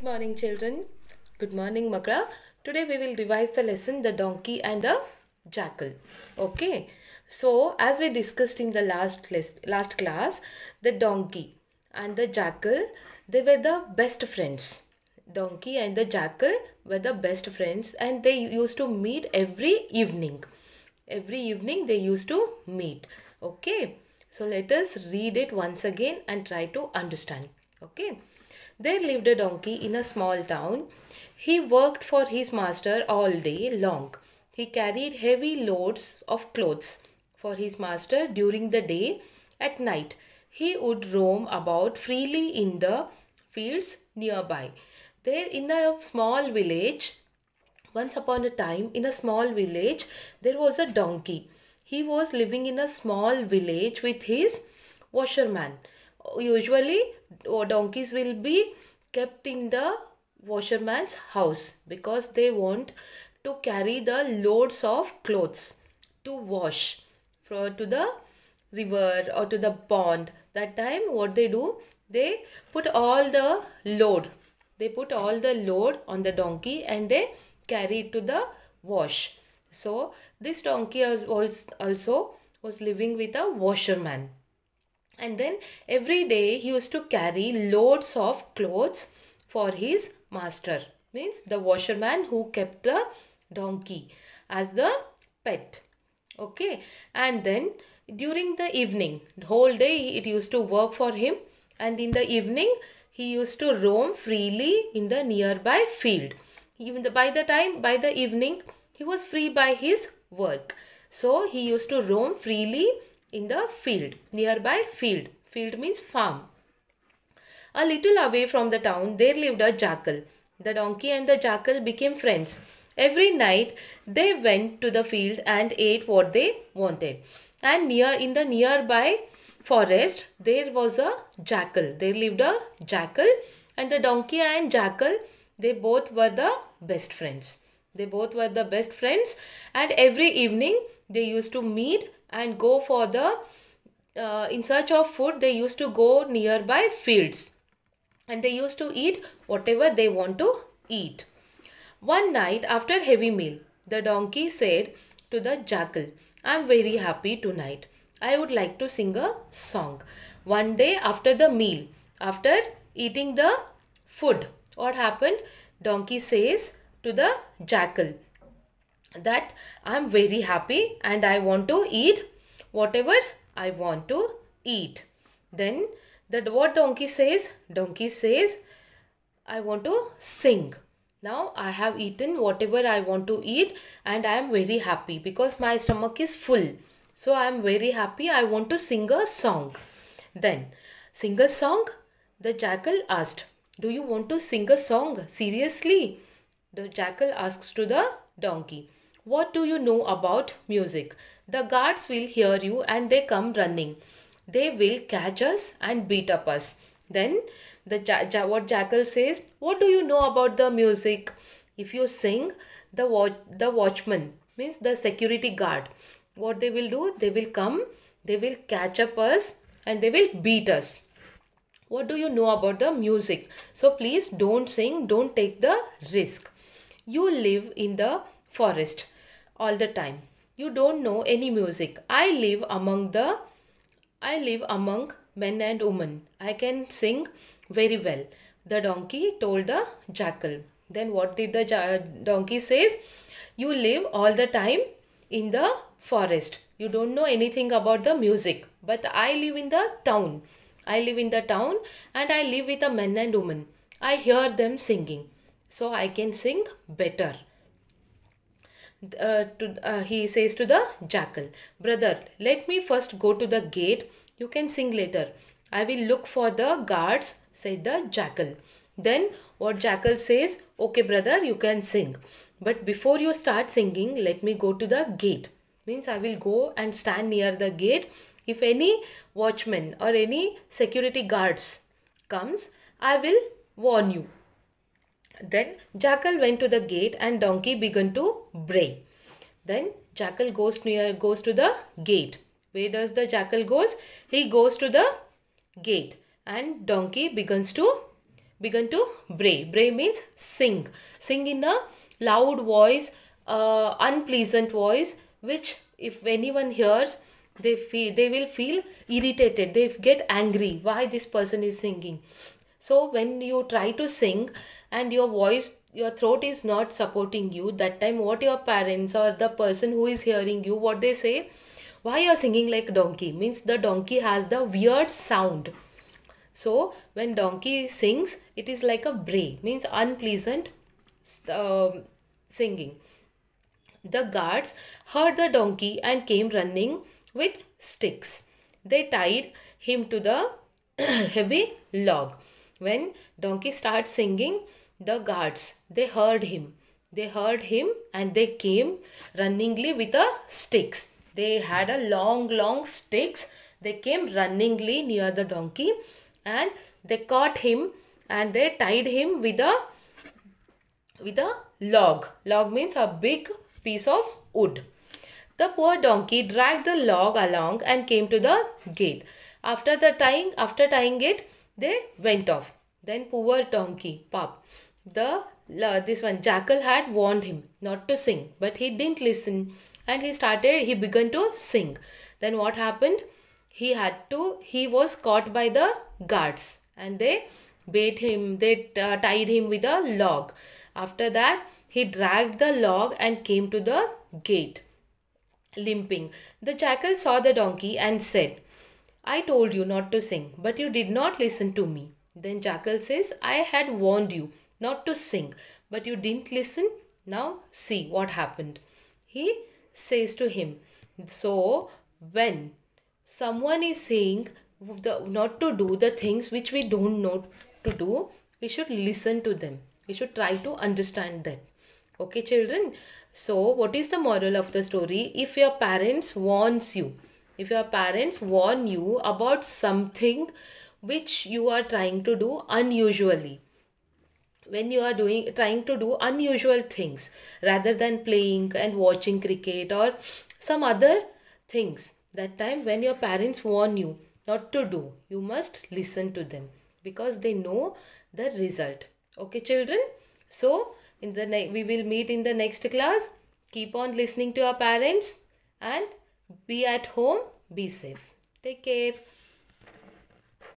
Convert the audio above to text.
Good morning children. Good morning Makra. Today we will revise the lesson the donkey and the jackal. Okay. So as we discussed in the last last class the donkey and the jackal they were the best friends. Donkey and the jackal were the best friends and they used to meet every evening. Every evening they used to meet. Okay. So let us read it once again and try to understand. Okay. There lived a donkey in a small town. He worked for his master all day long. He carried heavy loads of clothes for his master during the day. At night, he would roam about freely in the fields nearby. There, in a small village, once upon a time, in a small village, there was a donkey. He was living in a small village with his washerman usually donkeys will be kept in the washerman's house because they want to carry the loads of clothes to wash for to the river or to the pond that time what they do they put all the load they put all the load on the donkey and they carry it to the wash so this donkey was also was living with a washerman and then every day he used to carry loads of clothes for his master means the washerman who kept the donkey as the pet okay and then during the evening whole day it used to work for him and in the evening he used to roam freely in the nearby field even the, by the time by the evening he was free by his work so he used to roam freely in the field, nearby field. Field means farm. A little away from the town, there lived a jackal. The donkey and the jackal became friends. Every night, they went to the field and ate what they wanted. And near in the nearby forest, there was a jackal. There lived a jackal and the donkey and jackal, they both were the best friends. They both were the best friends and every evening they used to meet and go for the uh, in search of food they used to go nearby fields and they used to eat whatever they want to eat one night after heavy meal the donkey said to the jackal i am very happy tonight i would like to sing a song one day after the meal after eating the food what happened donkey says to the jackal that I'm very happy and I want to eat whatever I want to eat. Then that what donkey says? Donkey says, I want to sing. Now I have eaten whatever I want to eat and I am very happy because my stomach is full. So I am very happy. I want to sing a song. Then sing a song? The jackal asked, Do you want to sing a song? Seriously? The jackal asks to the donkey. What do you know about music? The guards will hear you and they come running. They will catch us and beat up us. Then the ja ja what jackal says, what do you know about the music? If you sing, the the watchman means the security guard. What they will do? They will come, they will catch up us and they will beat us what do you know about the music so please don't sing don't take the risk you live in the forest all the time you don't know any music i live among the i live among men and women i can sing very well the donkey told the jackal then what did the donkey says you live all the time in the forest you don't know anything about the music but i live in the town i live in the town and i live with the men and women i hear them singing so i can sing better uh, to, uh, he says to the jackal, Brother, let me first go to the gate. You can sing later. I will look for the guards, said the jackal. Then what jackal says, Okay, brother, you can sing. But before you start singing, let me go to the gate. Means I will go and stand near the gate. If any watchman or any security guards comes, I will warn you. Then Jackal went to the gate and donkey began to bray. Then Jackal goes near goes to the gate. Where does the jackal goes? He goes to the gate and donkey begins to begin to bray. Bray means sing. Sing in a loud voice, uh, unpleasant voice, which if anyone hears, they feel they will feel irritated. They get angry. Why this person is singing? so when you try to sing and your voice your throat is not supporting you that time what your parents or the person who is hearing you what they say why you're singing like donkey means the donkey has the weird sound so when donkey sings it is like a bray means unpleasant uh, singing the guards heard the donkey and came running with sticks they tied him to the heavy log when donkey starts singing, the guards, they heard him. They heard him and they came runningly with the sticks. They had a long, long sticks. They came runningly near the donkey and they caught him and they tied him with a with a log. Log means a big piece of wood. The poor donkey dragged the log along and came to the gate. After the tying, after tying it, they went off. Then poor donkey, pup, the uh, this one jackal had warned him not to sing, but he didn't listen, and he started. He began to sing. Then what happened? He had to. He was caught by the guards, and they bait him. They uh, tied him with a log. After that, he dragged the log and came to the gate, limping. The jackal saw the donkey and said I told you not to sing, but you did not listen to me. Then Jackal says, I had warned you not to sing, but you didn't listen. Now see what happened. He says to him, So when someone is saying the, not to do the things which we don't know to do, we should listen to them. We should try to understand that." Okay, children? So, what is the moral of the story? If your parents warns you, if your parents warn you about something which you are trying to do unusually when you are doing trying to do unusual things rather than playing and watching cricket or some other things that time when your parents warn you not to do you must listen to them because they know the result okay children so in the ne- we will meet in the next class keep on listening to your parents and be at home, be safe. Take care.